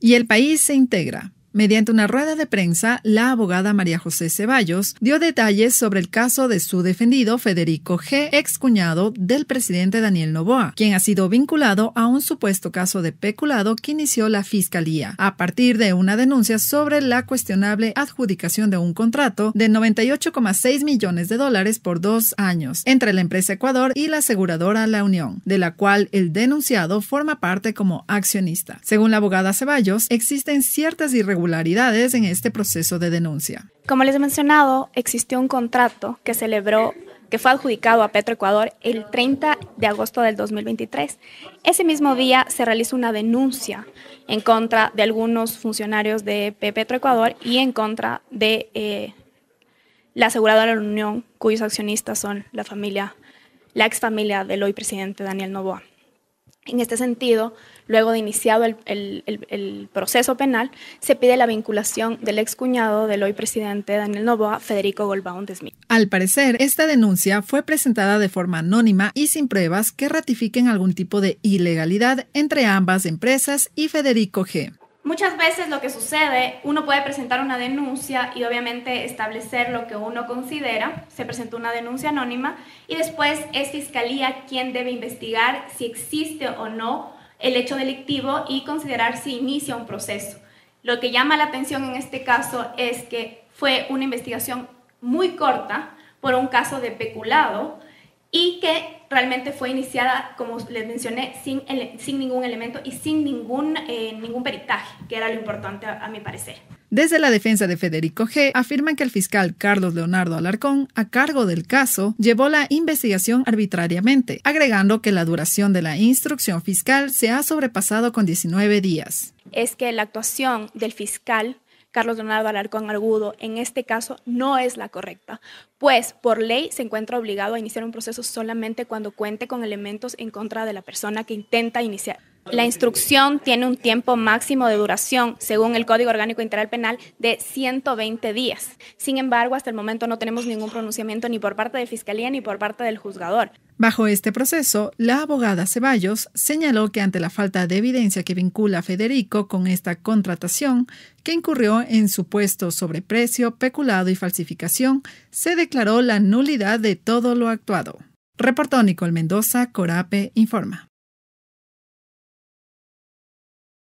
y el país se integra. Mediante una rueda de prensa, la abogada María José Ceballos dio detalles sobre el caso de su defendido Federico G., excuñado del presidente Daniel Novoa, quien ha sido vinculado a un supuesto caso de peculado que inició la fiscalía a partir de una denuncia sobre la cuestionable adjudicación de un contrato de 98,6 millones de dólares por dos años entre la empresa Ecuador y la aseguradora La Unión, de la cual el denunciado forma parte como accionista. Según la abogada Ceballos, existen ciertas irregularidades irregularidades en este proceso de denuncia. Como les he mencionado, existió un contrato que celebró que fue adjudicado a Petroecuador el 30 de agosto del 2023. Ese mismo día se realizó una denuncia en contra de algunos funcionarios de Petroecuador y en contra de eh, la aseguradora de la Unión, cuyos accionistas son la familia, la ex familia del hoy presidente Daniel Novoa. En este sentido, luego de iniciado el, proceso penal, se pide la vinculación del excuñado del hoy presidente Daniel Novoa, Federico Golbaum Smith. Al parecer, esta denuncia fue presentada de forma anónima y sin pruebas que ratifiquen algún tipo de ilegalidad entre ambas empresas y Federico G. Muchas veces lo que sucede, uno puede presentar una denuncia y obviamente establecer lo que uno considera, se presentó una denuncia anónima y después es fiscalía quien debe investigar si existe o no el hecho delictivo y considerar si inicia un proceso. Lo que llama la atención en este caso es que fue una investigación muy corta por un caso de peculado, y que realmente fue iniciada, como les mencioné, sin, ningún elemento y sin ningún, eh, ningún peritaje, que era lo importante a mi parecer. Desde la defensa de Federico G. afirman que el fiscal Carlos Leonardo Alarcón, a cargo del caso, llevó la investigación arbitrariamente, agregando que la duración de la instrucción fiscal se ha sobrepasado con 19 días. Es que la actuación del fiscal Carlos Leonardo Alarcón Argudo, en este caso no es la correcta, pues por ley se encuentra obligado a iniciar un proceso solamente cuando cuente con elementos en contra de la persona que intenta iniciar la instrucción tiene un tiempo máximo de duración, según el Código Orgánico Integral Penal, de 120 días. Sin embargo, hasta el momento no tenemos ningún pronunciamiento ni por parte de Fiscalía ni por parte del juzgador. Bajo este proceso, la abogada Ceballos señaló que ante la falta de evidencia que vincula a Federico con esta contratación, que incurrió en supuesto sobreprecio, peculado y falsificación, se declaró la nulidad de todo lo actuado. Reportó Nicole Mendoza, Corape, informa.